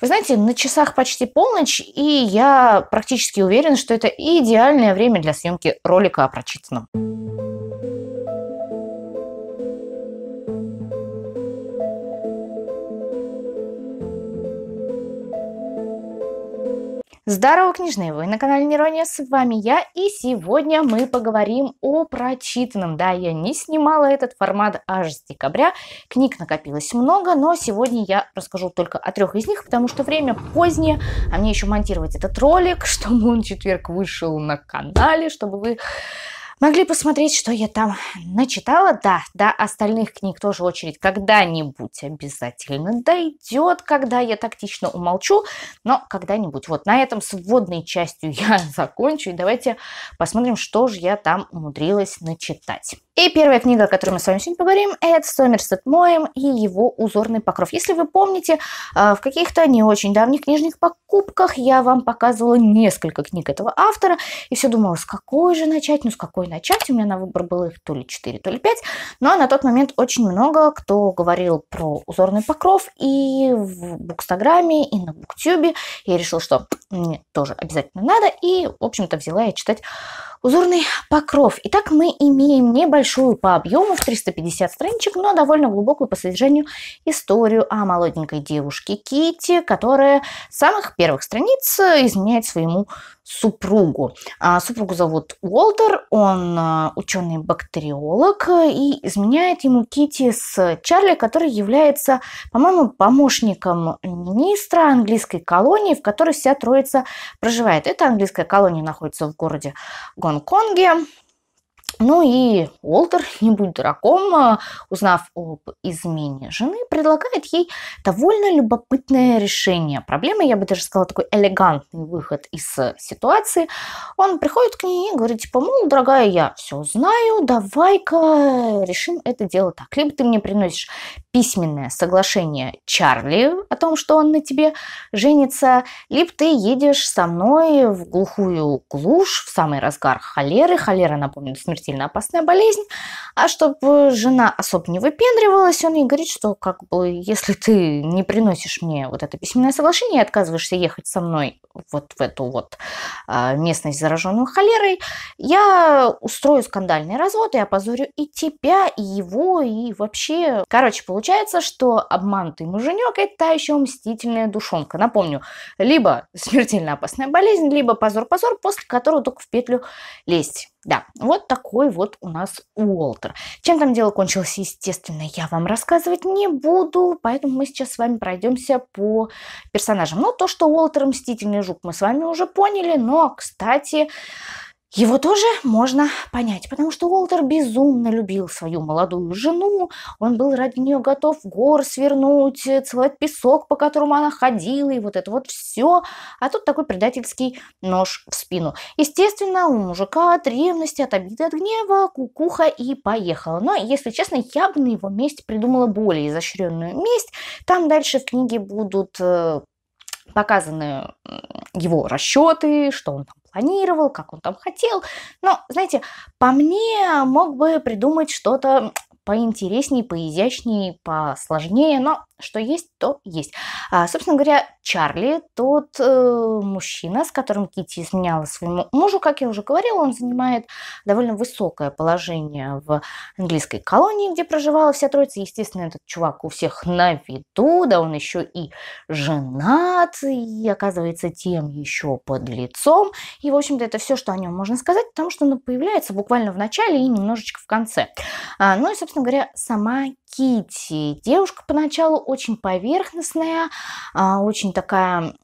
Вы знаете, на часах почти полночь, и я практически уверен, что это идеальное время для съемки ролика о прочитанном. Здорово, книжные! Вы на канале Нерония, с вами я, и сегодня мы поговорим о прочитанном. Да, я не снимала этот формат аж с декабря, книг накопилось много, но сегодня я расскажу только о трех из них, потому что время позднее, а мне еще монтировать этот ролик, чтобы он четверг вышел на канале, чтобы вы Могли посмотреть, что я там начитала. Да, да, остальных книг тоже очередь когда-нибудь обязательно дойдет, когда я тактично умолчу, но когда-нибудь. Вот на этом с вводной частью я закончу, и давайте посмотрим, что же я там умудрилась начитать. И первая книга, о которой мы с вами сегодня поговорим, это Сомерсет Моем и его узорный покров. Если вы помните, э, в каких-то не очень давних книжных покупках я вам показывала несколько книг этого автора, и все думала, с какой же начать, ну с какой начать, у меня на выбор было их то ли 4, то ли 5, но ну, а на тот момент очень много кто говорил про узорный покров и в Букстаграме, и на Буктюбе, я решила, что мне тоже обязательно надо, и, в общем-то, взяла я читать узорный покров. Итак, мы имеем небольшой небольшую по объему, в 350 страничек, но довольно глубокую по содержанию историю о молоденькой девушке Кити, которая с самых первых страниц э, изменяет своему супругу. А, супругу зовут Уолтер, он э, ученый-бактериолог, э, и изменяет ему Кити с Чарли, который является, по-моему, помощником министра английской колонии, в которой вся троица проживает. Эта английская колония находится в городе Гонконге. Ну и Уолтер, не будь дураком, а, узнав об измене жены, предлагает ей довольно любопытное решение проблемы. Я бы даже сказала, такой элегантный выход из э, ситуации. Он приходит к ней и говорит, типа, мол, дорогая, я все знаю, давай-ка решим это дело так. Либо ты мне приносишь письменное соглашение Чарли о том, что он на тебе женится, либо ты едешь со мной в глухую глушь в самый разгар холеры. Холера, напомню, смертельно опасная болезнь. А чтобы э, жена особо не выпендривалась, он ей говорит, что как бы если ты не приносишь мне вот это письменное соглашение и отказываешься ехать со мной вот в эту вот а, местность, зараженную холерой, я устрою скандальный развод и опозорю и тебя, и его, и вообще... Короче, получается Получается, что обманутый муженек – это та еще мстительная душонка. Напомню, либо смертельно опасная болезнь, либо позор-позор, после которого только в петлю лезть. Да, вот такой вот у нас Уолтер. Чем там дело кончилось, естественно, я вам рассказывать не буду, поэтому мы сейчас с вами пройдемся по персонажам. Ну, то, что Уолтер мстительный жук, мы с вами уже поняли, но, кстати, его тоже можно понять, потому что Уолтер безумно любил свою молодую жену. Он был ради нее готов гор свернуть, целовать песок, по которому она ходила, и вот это вот все. А тут такой предательский нож в спину. Естественно, у мужика от ревности, от обиды, от гнева кукуха и поехала. Но, если честно, я бы на его месте придумала более изощренную месть. Там дальше в книге будут э, показаны его расчеты, что он там планировал, как он там хотел. Но, знаете, по мне мог бы придумать что-то поинтереснее, поизящнее, посложнее, но что есть, то есть. А, собственно говоря, Чарли, тот э, мужчина, с которым Кити изменяла своему мужу, как я уже говорила, он занимает довольно высокое положение в английской колонии, где проживала вся троица. Естественно, этот чувак у всех на виду, да он еще и женат, и оказывается тем еще под лицом. И, в общем-то, это все, что о нем можно сказать, потому что он появляется буквально в начале и немножечко в конце. А, ну и, собственно, собственно говоря, сама Кити. Девушка поначалу очень поверхностная, а, очень такая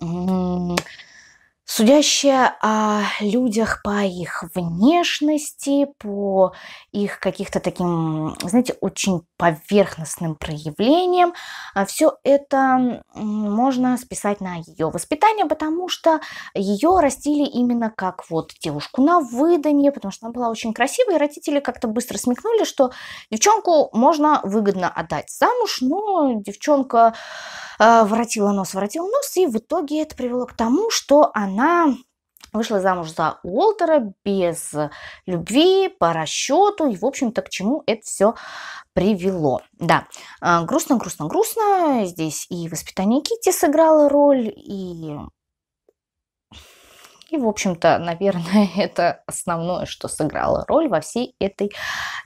судящая о людях по их внешности, по их каких-то таким, знаете, очень поверхностным проявлениям. А Все это можно списать на ее воспитание, потому что ее растили именно как вот девушку на выданье, потому что она была очень красивой, и родители как-то быстро смекнули, что девчонку можно выгодно отдать замуж, но девчонка э, воротила нос, воротила нос, и в итоге это привело к тому, что она она вышла замуж за Уолтера без любви, по расчету, и, в общем-то, к чему это все привело. Да, а, грустно, грустно, грустно. Здесь и воспитание Кити сыграло роль, и и, в общем-то, наверное, это основное, что сыграло роль во всей этой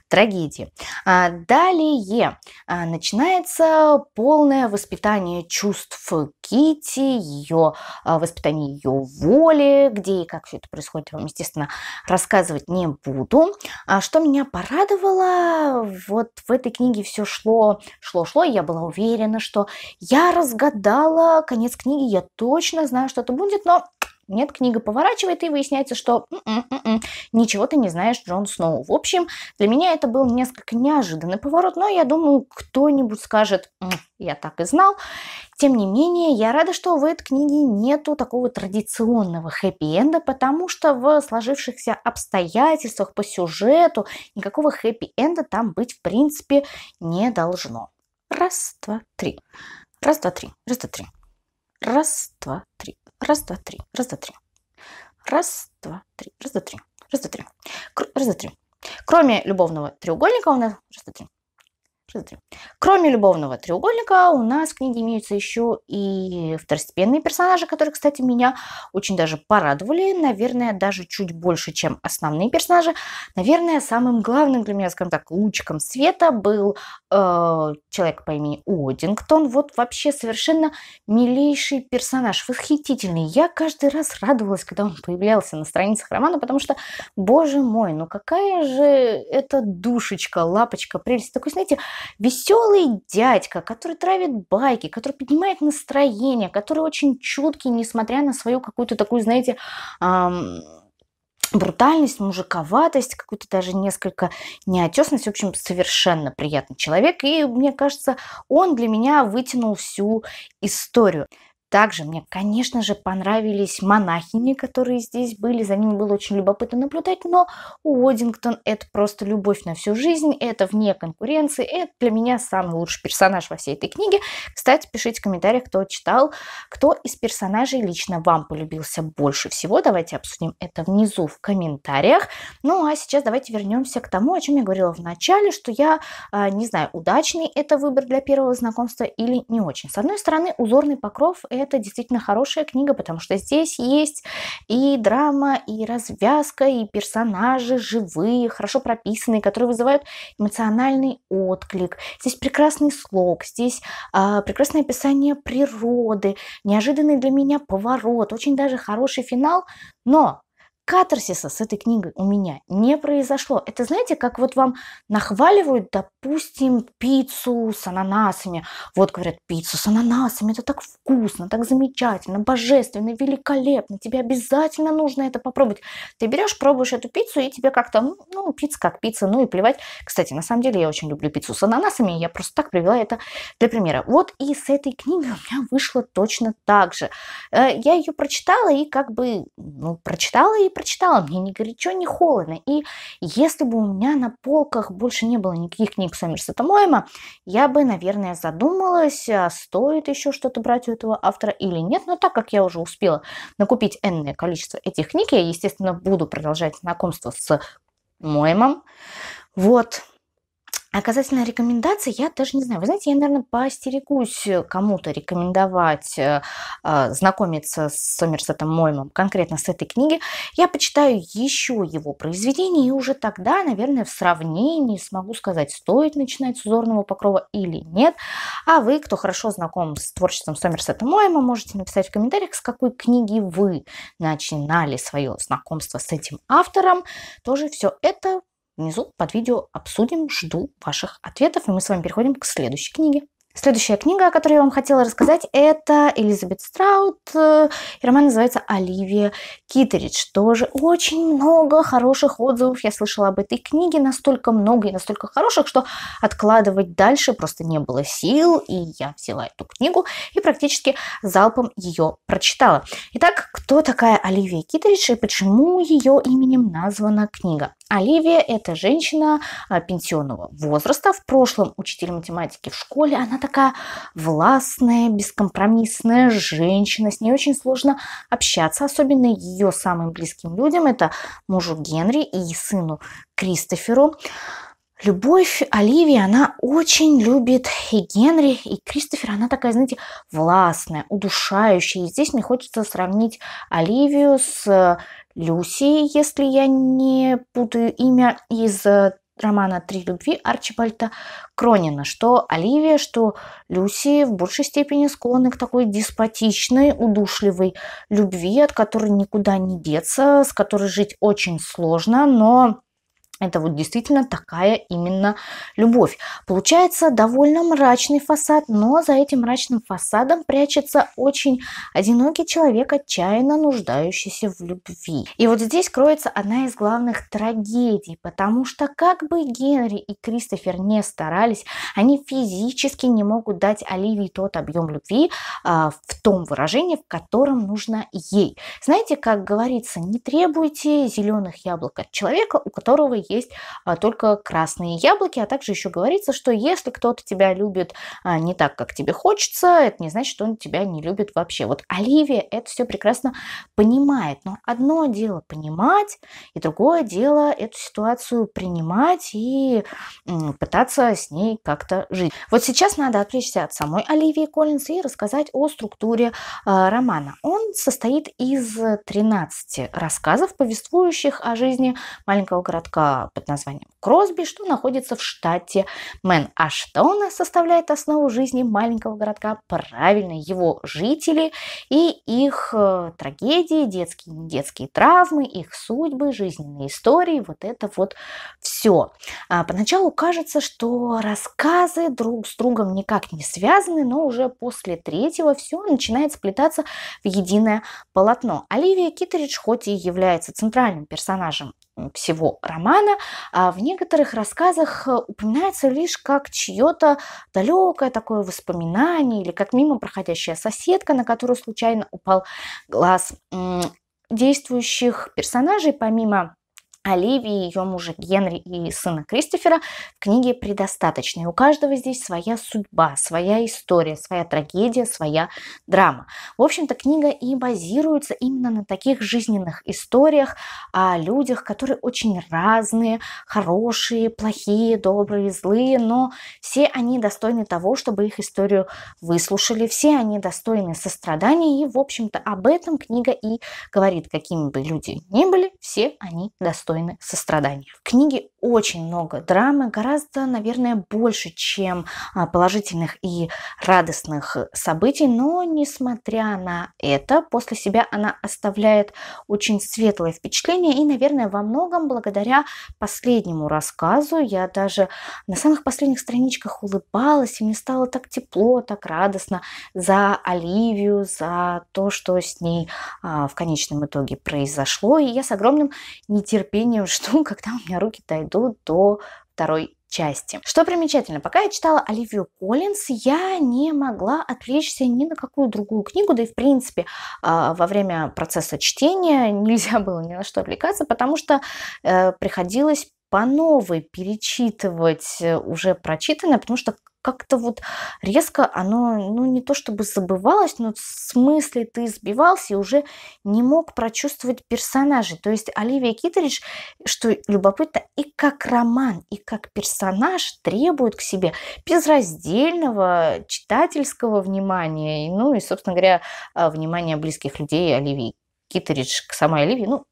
трагедии. А, далее а, начинается полное воспитание чувств Кити, ее а, воспитание ее воли, где и как все это происходит, я вам, естественно, рассказывать не буду. А что меня порадовало, вот в этой книге все шло, шло, шло, и я была уверена, что я разгадала конец книги, я точно знаю, что это будет, но нет, книга поворачивает, и выясняется, что ничего ты не знаешь Джон Сноу. В общем, для меня это был несколько неожиданный поворот, но я думаю, кто-нибудь скажет, я так и знал. Тем не менее, я рада, что в этой книге нету такого традиционного хэппи-энда, потому что в сложившихся обстоятельствах по сюжету никакого хэппи-энда там быть в принципе не должно. Раз, два, три. Раз, два, три. Раз, два, три. Раз, два, три. Раз, два, три. Раз, два, три. Раз, два, три. Раз, два, три. Раз, два, три. Раз, два, три. Кроме любовного треугольника у нас... Раз, два, три. Кроме любовного треугольника, у нас в книге имеются еще и второстепенные персонажи, которые, кстати, меня очень даже порадовали. Наверное, даже чуть больше, чем основные персонажи. Наверное, самым главным для меня, скажем так, лучиком света был э, человек по имени Уодингтон. Вот вообще совершенно милейший персонаж, восхитительный. Я каждый раз радовалась, когда он появлялся на страницах романа, потому что, боже мой, ну какая же это душечка, лапочка, прелесть. Такой, знаете, Веселый дядька, который травит байки, который поднимает настроение, который очень чуткий, несмотря на свою какую-то такую, знаете, эм, брутальность, мужиковатость, какую-то даже несколько неотесность. В общем, совершенно приятный человек. И мне кажется, он для меня вытянул всю историю. Также мне, конечно же, понравились монахини, которые здесь были. За ними было очень любопытно наблюдать, но Уоддингтон – это просто любовь на всю жизнь, это вне конкуренции, это для меня самый лучший персонаж во всей этой книге. Кстати, пишите в комментариях, кто читал, кто из персонажей лично вам полюбился больше всего. Давайте обсудим это внизу в комментариях. Ну, а сейчас давайте вернемся к тому, о чем я говорила в начале, что я а, не знаю, удачный это выбор для первого знакомства или не очень. С одной стороны, узорный покров – это действительно хорошая книга, потому что здесь есть и драма, и развязка, и персонажи живые, хорошо прописанные, которые вызывают эмоциональный отклик. Здесь прекрасный слог, здесь а, прекрасное описание природы, неожиданный для меня поворот, очень даже хороший финал, но катарсиса с этой книгой у меня не произошло. Это, знаете, как вот вам нахваливают, допустим, пиццу с ананасами. Вот говорят, пицца с ананасами, это так вкусно, так замечательно, божественно, великолепно. Тебе обязательно нужно это попробовать. Ты берешь, пробуешь эту пиццу, и тебе как-то, ну, пицца как пицца, ну и плевать. Кстати, на самом деле я очень люблю пиццу с ананасами, я просто так привела это для примера. Вот и с этой книгой у меня вышло точно так же. Э, я ее прочитала и как бы, ну, прочитала и прочитала, мне не горячо, не холодно. И если бы у меня на полках больше не было никаких книг Сомерса Томоэма, я бы, наверное, задумалась, а стоит еще что-то брать у этого автора или нет. Но так как я уже успела накупить энное количество этих книг, я, естественно, буду продолжать знакомство с Моемом. Вот, а касательно рекомендаций, я даже не знаю. Вы знаете, я, наверное, постерегусь э, кому-то рекомендовать э, а, знакомиться с Сомерсетом Моймом конкретно с этой книги. Я почитаю еще его произведения, и уже тогда, наверное, в сравнении смогу сказать, стоит начинать с «Узорного покрова» или нет. А вы, кто хорошо знаком с творчеством Сомерсета Мойма, можете написать в комментариях, с какой книги вы начинали свое знакомство с этим автором. Тоже все это внизу под видео обсудим. Жду ваших ответов. И мы с вами переходим к следующей книге. Следующая книга, о которой я вам хотела рассказать, это Элизабет Страут, э, и роман называется «Оливия Киттеридж". Тоже очень много хороших отзывов я слышала об этой книге, настолько много и настолько хороших, что откладывать дальше просто не было сил, и я взяла эту книгу и практически залпом ее прочитала. Итак, кто такая Оливия Киттеридж и почему ее именем названа книга? Оливия – это женщина а, пенсионного возраста, в прошлом учитель математики в школе. Она такая властная, бескомпромиссная женщина. С ней очень сложно общаться, особенно ее самым близким людям. Это мужу Генри и сыну Кристоферу. Любовь Оливии, она очень любит и Генри, и Кристофер. Она такая, знаете, властная, удушающая. И здесь мне хочется сравнить Оливию с э, Люси, если я не путаю имя из э, романа «Три любви» Арчибальда Кронина, что Оливия, что Люси в большей степени склонны к такой деспотичной, удушливой любви, от которой никуда не деться, с которой жить очень сложно, но это вот действительно такая именно любовь. Получается довольно мрачный фасад, но за этим мрачным фасадом прячется очень одинокий человек, отчаянно нуждающийся в любви. И вот здесь кроется одна из главных трагедий, потому что как бы Генри и Кристофер не старались, они физически не могут дать Оливии тот объем любви а, в том выражении, в котором нужно ей. Знаете, как говорится, не требуйте зеленых яблок от человека, у которого есть а, только красные яблоки, а также еще говорится, что если кто-то тебя любит а, не так, как тебе хочется, это не значит, что он тебя не любит вообще. Вот Оливия это все прекрасно понимает, но одно дело понимать, и другое дело эту ситуацию принимать и пытаться с ней как-то жить. Вот сейчас надо отвлечься от самой Оливии Коллинз и рассказать о структуре а, романа. Он состоит из 13 рассказов, повествующих о жизни маленького городка а, под названием Кросби, что находится в штате Мэн. А что у нас составляет основу жизни маленького городка? Правильно, его жители и их э, трагедии, детские и недетские травмы, их судьбы, жизненные истории, вот это вот все. А поначалу кажется, что рассказы друг с другом никак не связаны, но уже после третьего все начинает сплетаться в единое полотно. Оливия Киттеридж, хоть и является центральным персонажем всего романа, а в некоторых рассказах э, упоминается лишь как чье-то далекое такое воспоминание или как мимо проходящая соседка, на которую случайно упал глаз действующих персонажей, помимо Оливии, ее мужа Генри и сына Кристофера в книге предостаточно. И у каждого здесь своя судьба, своя история, своя трагедия, своя драма. В общем-то, книга и базируется именно на таких жизненных историях о людях, которые очень разные, хорошие, плохие, добрые, злые, но все они достойны того, чтобы их историю выслушали, все они достойны сострадания, и, в общем-то, об этом книга и говорит, какими бы люди ни были, все они достойны достойны сострадания. В книге очень много драмы, гораздо, наверное, больше, чем а, положительных и радостных событий, но, несмотря на это, после себя она оставляет очень светлое впечатление и, наверное, во многом благодаря последнему рассказу я даже на самых последних страничках улыбалась, и мне стало так тепло, так радостно за Оливию, за то, что с ней а, в конечном итоге произошло, и я с огромным нетерпением терпением жду, когда у меня руки дойдут до второй части. Что примечательно, пока я читала Оливию Коллинс, я не могла отвлечься ни на какую другую книгу, да и в принципе а, во время процесса чтения нельзя было ни на что отвлекаться, потому что э, приходилось по новой перечитывать э, уже прочитанное, потому что как-то вот резко оно, ну не то чтобы забывалось, но в смысле ты сбивался и уже не мог прочувствовать персонажей. То есть Оливия Китеридж, что любопытно, и как роман, и как персонаж требует к себе безраздельного читательского внимания, ну и, собственно говоря, а, внимания близких людей Оливии Китеридж к самой Оливии. Ну,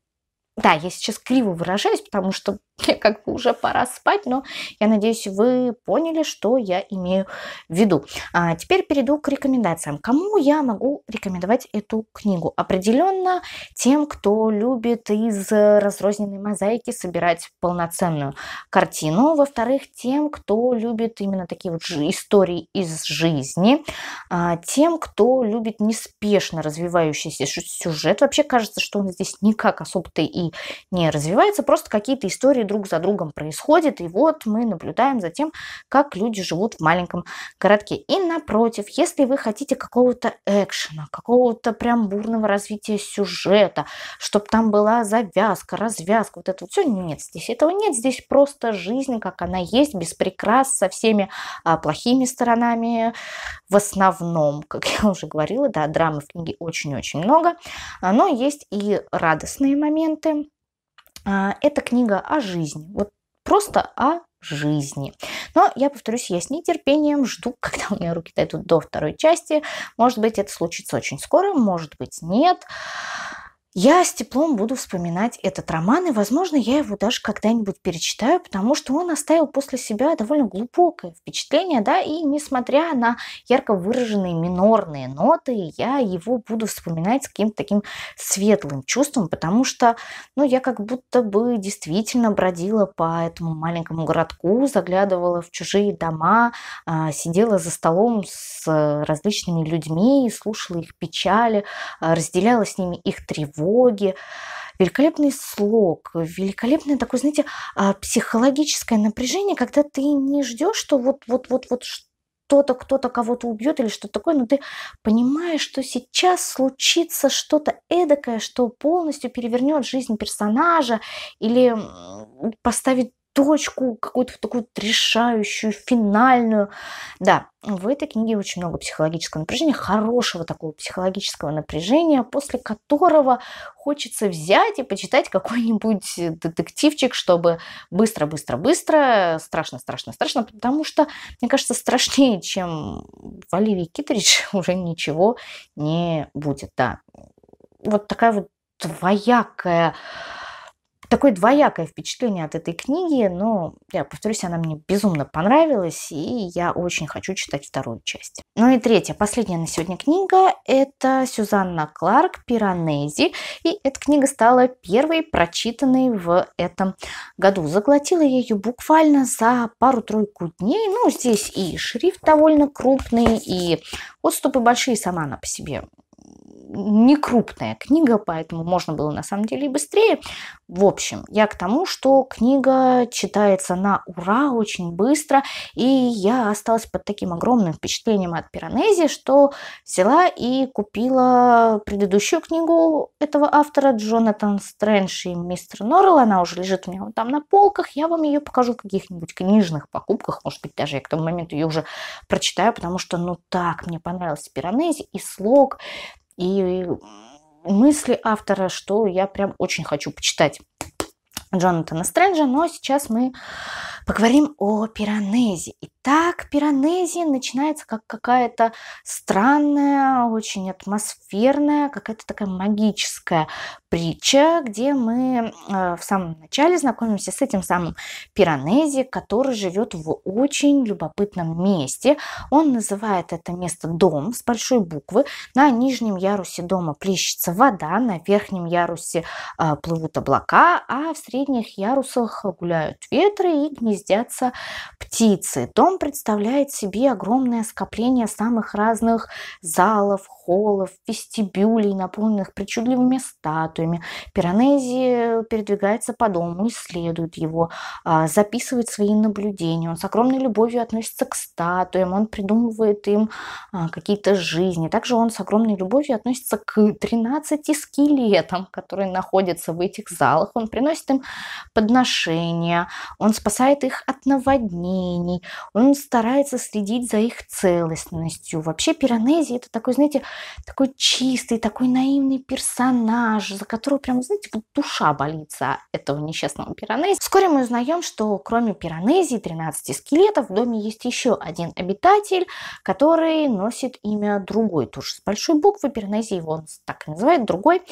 да, я сейчас криво выражаюсь, потому что мне как бы уже пора спать, но я надеюсь, вы поняли, что я имею в виду. А теперь перейду к рекомендациям. Кому я могу рекомендовать эту книгу? Определенно тем, кто любит из разрозненной мозаики собирать полноценную картину. Во-вторых, тем, кто любит именно такие вот истории из жизни. А тем, кто любит неспешно развивающийся сюжет. Вообще кажется, что он здесь никак особо-то и не развивается, просто какие-то истории друг за другом происходит. И вот мы наблюдаем за тем, как люди живут в маленьком городке. И напротив, если вы хотите какого-то экшена, какого-то прям бурного развития сюжета, чтобы там была завязка, развязка, вот это вот все, нет, здесь этого нет. Здесь просто жизнь, как она есть, без прикрас, со всеми а, плохими сторонами в основном, как я уже говорила, да, драмы в книге очень-очень много, а, но есть и радостные моменты, а, это книга о жизни. Вот просто о жизни. Но я повторюсь, я с нетерпением жду, когда у меня руки дойдут до второй части. Может быть, это случится очень скоро, может быть, нет. Я с теплом буду вспоминать этот роман, и, возможно, я его даже когда-нибудь перечитаю, потому что он оставил после себя довольно глубокое впечатление, да, и несмотря на ярко выраженные минорные ноты, я его буду вспоминать с каким-то таким светлым чувством, потому что, ну, я как будто бы действительно бродила по этому маленькому городку, заглядывала в чужие дома, а, сидела за столом с различными людьми, слушала их печали, а, разделяла с ними их тревогу. Воге. Великолепный слог, великолепное такое, знаете, а, психологическое напряжение, когда ты не ждешь, что вот-вот-вот-вот кто-то, кто-то кого-то убьет или что-то такое, но ты понимаешь, что сейчас случится что-то эдакое, что полностью перевернет жизнь персонажа или поставит точку какую-то такую решающую, финальную. Да, в этой книге очень много психологического напряжения, хорошего такого психологического напряжения, после которого хочется взять и почитать какой-нибудь э, детективчик, чтобы быстро-быстро-быстро, страшно-страшно-страшно, потому что, мне кажется, страшнее, чем Валерий Китрич, уже ничего не будет, да. Вот такая вот двоякая такое двоякое впечатление от этой книги, но, я повторюсь, она мне безумно понравилась, и я очень хочу читать вторую часть. Ну и третья, последняя на сегодня книга, это Сюзанна Кларк «Пиранези», и эта книга стала первой прочитанной в этом году. Заглотила я ее буквально за пару-тройку дней, ну здесь и шрифт довольно крупный, и отступы большие, сама она по себе не крупная книга, поэтому можно было на самом деле и быстрее. В общем, я к тому, что книга читается на ура очень быстро, и я осталась под таким огромным впечатлением от Пиранези, что взяла и купила предыдущую книгу этого автора Джонатан Стрэндж и мистер Норрелл. Она уже лежит у меня вот там на полках. Я вам ее покажу в каких-нибудь книжных покупках. Может быть, даже я к тому моменту ее уже прочитаю, потому что ну так мне понравилась Пиранези и слог, и мысли автора, что я прям очень хочу почитать. Джонатана Стрэнджа, но сейчас мы поговорим о Пиранезе. И так Пиранези начинается как какая-то странная, очень атмосферная, какая-то такая магическая притча, где мы э, в самом начале знакомимся с этим самым Пиранези, который живет в очень любопытном месте. Он называет это место дом с большой буквы. На нижнем ярусе дома плещется вода, на верхнем ярусе э, плывут облака, а в средних ярусах гуляют ветры и гнездятся птицы. Дом Дом представляет себе огромное скопление самых разных залов, холлов, вестибюлей, наполненных причудливыми статуями. Пиранези передвигается по дому, исследует его, а, записывает свои наблюдения. Он с огромной любовью относится к статуям, он придумывает им а, какие-то жизни. Также он с огромной любовью относится к 13 скелетам, которые находятся в этих залах. Он приносит им подношения, он спасает их от наводнений, он старается следить за их целостностью. Вообще Пиранези это такой, знаете, такой чистый, такой наивный персонаж, за которого прям, знаете, вот душа болится этого несчастного Пиранези. Вскоре мы узнаем, что кроме Пиранези 13 скелетов в доме есть еще один обитатель, который носит имя другой, тоже с большой буквы Пиранези, его так и называют, другой,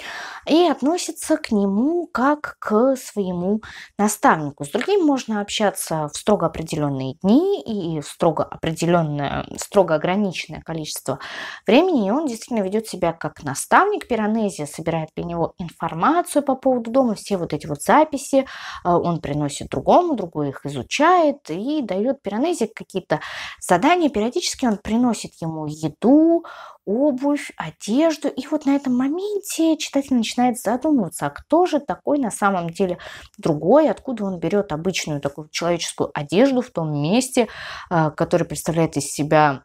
и относится к нему как к своему наставнику. С другим можно общаться в строго определенные дни, и и строго определенное, строго ограниченное количество времени, и он действительно ведет себя как наставник. Пиранезия собирает для него информацию по поводу дома, все вот эти вот записи э, он приносит другому, другой их изучает и дает Пиранезии какие-то задания. Периодически он приносит ему еду, обувь, одежду. И вот на этом моменте читатель начинает задумываться, а кто же такой на самом деле другой, откуда он берет обычную такую человеческую одежду в том месте, а, который представляет из себя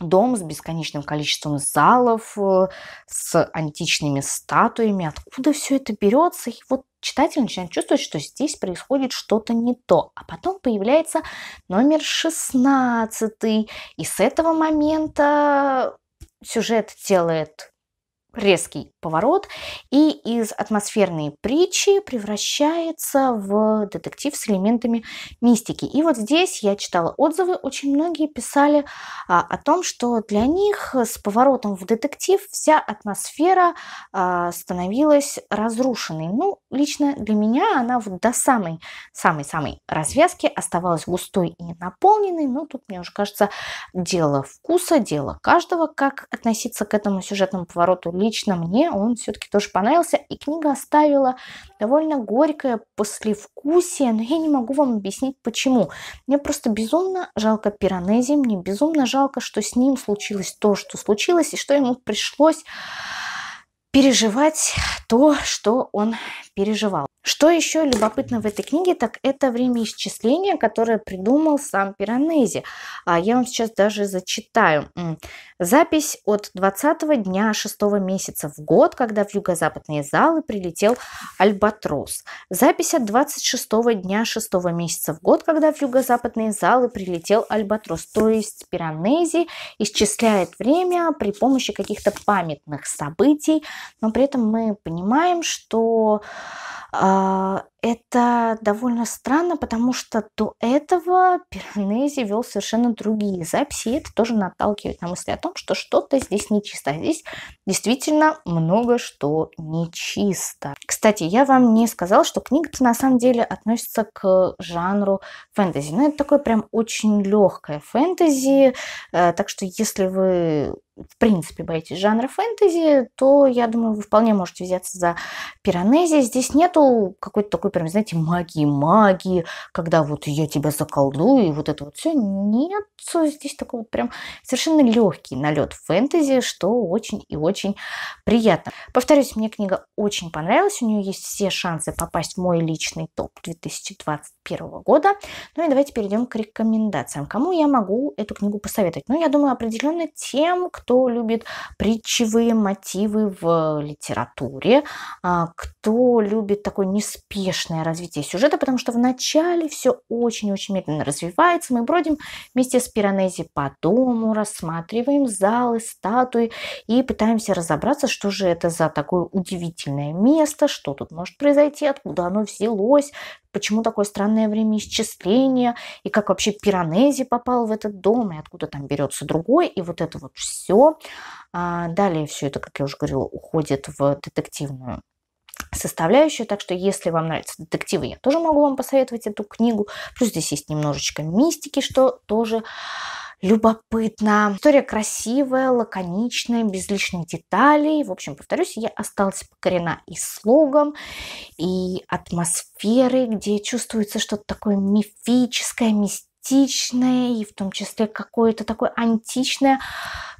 дом с бесконечным количеством залов, э, с античными статуями, откуда все это берется. И вот читатель начинает чувствовать, что здесь происходит что-то не то. А потом появляется номер 16. И с этого момента сюжет делает резкий, поворот и из атмосферной притчи превращается в детектив с элементами мистики. И вот здесь я читала отзывы, очень многие писали а, о том, что для них с поворотом в детектив вся атмосфера а, становилась разрушенной. Ну, лично для меня она вот до самой, самой, самой развязки оставалась густой и наполненной, но тут, мне уже кажется, дело вкуса, дело каждого, как относиться к этому сюжетному повороту лично мне он все-таки тоже понравился. И книга оставила довольно горькое послевкусие, но я не могу вам объяснить почему. Мне просто безумно жалко Пиранези, мне безумно жалко, что с ним случилось то, что случилось, и что ему пришлось переживать то, что он переживал. Что еще любопытно в этой книге, так это время исчисления, которое придумал сам Пиранези. А я вам сейчас даже зачитаю. Запись от 20 дня 6 месяца в год, когда в юго-западные залы прилетел Альбатрос. Запись от 26 дня 6 месяца в год, когда в юго-западные залы прилетел Альбатрос. То есть Пиранези исчисляет время при помощи каких-то памятных событий, но при этом мы понимаем, что... Э, uh, Это довольно странно, потому что до этого Пиранези вел совершенно другие записи, и это тоже наталкивает на мысли о том, что что-то здесь нечисто. А здесь действительно много что нечисто. Кстати, я вам не сказала, что книга-то на самом деле относится к жанру фэнтези. Но ну, это такое прям очень легкое фэнтези, э, так что если вы в принципе боитесь жанра фэнтези, то, я думаю, вы вполне можете взяться за пиранези. Здесь нету какой-то такой прям, знаете, магии-магии, когда вот я тебя заколдую и вот это вот все. Нет, здесь такой вот прям совершенно легкий налет фэнтези, что очень и очень приятно. Повторюсь, мне книга очень понравилась, у нее есть все шансы попасть в мой личный топ 2021 года. Ну и давайте перейдем к рекомендациям. Кому я могу эту книгу посоветовать? Ну, я думаю, определенно тем, кто любит притчевые мотивы в литературе, а, кто любит такой неспешный неспешное развитие сюжета, потому что в начале все очень-очень медленно развивается. Мы бродим вместе с Пиранези по дому, рассматриваем залы, статуи и пытаемся разобраться, что же это за такое удивительное место, что тут может произойти, откуда оно взялось, почему такое странное время исчисления, и как вообще Пиранези попал в этот дом, и откуда там берется другой, и вот это вот все. А, далее все это, как я уже говорила, уходит в детективную составляющую. Так что, если вам нравятся детективы, я тоже могу вам посоветовать эту книгу. Плюс здесь есть немножечко мистики, что тоже любопытно. История красивая, лаконичная, без лишних деталей. В общем, повторюсь, я осталась покорена и слогом, и атмосферой, где чувствуется что-то такое мифическое, мистическое романтичное, и в том числе какое-то такое античное,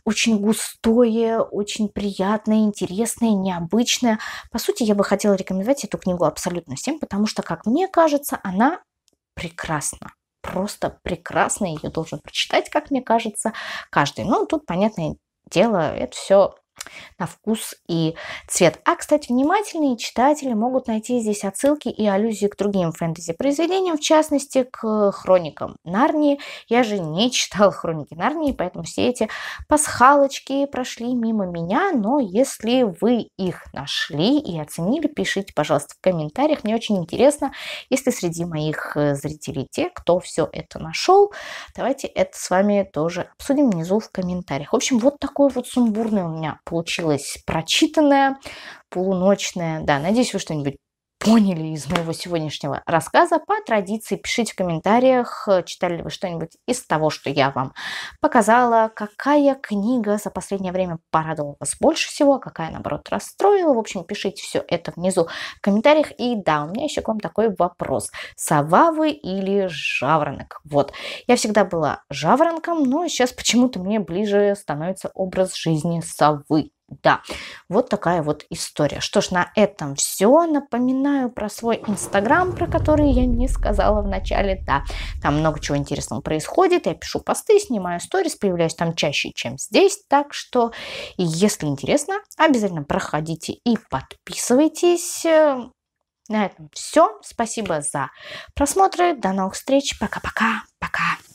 очень густое, очень приятное, интересное, необычное. По сути, я бы хотела рекомендовать эту книгу абсолютно всем, потому что, как мне кажется, она прекрасна просто прекрасно, ее должен прочитать, как мне кажется, каждый. Но ну, тут, понятное дело, это все на вкус и цвет. А, кстати, внимательные читатели могут найти здесь отсылки и аллюзии к другим фэнтези-произведениям, в частности, к хроникам Нарнии. Я же не читала хроники Нарнии, поэтому все эти пасхалочки прошли мимо меня, но если вы их нашли и оценили, пишите, пожалуйста, в комментариях. Мне очень интересно, если среди моих э, зрителей те, кто все это нашел, давайте это с вами тоже обсудим внизу в комментариях. В общем, вот такой вот сумбурный у меня получилось прочитанное, полуночное. Да, надеюсь, вы что-нибудь поняли из моего сегодняшнего рассказа. По традиции пишите в комментариях, читали ли вы что-нибудь из того, что я вам показала, какая книга за последнее время порадовала вас больше всего, какая, наоборот, расстроила. В общем, пишите все это внизу в комментариях. И да, у меня еще к вам такой вопрос. Сова вы или жаворонок? Вот. Я всегда была жаворонком, но сейчас почему-то мне ближе становится образ жизни совы. Да, вот такая вот история. Что ж, на этом все. Напоминаю про свой инстаграм, про который я не сказала в начале. Да, там много чего интересного происходит. Я пишу посты, снимаю сторис, появляюсь там чаще, чем здесь. Так что, если интересно, обязательно проходите и подписывайтесь. На этом все. Спасибо за просмотры. До новых встреч. Пока-пока. Пока. -пока. Пока.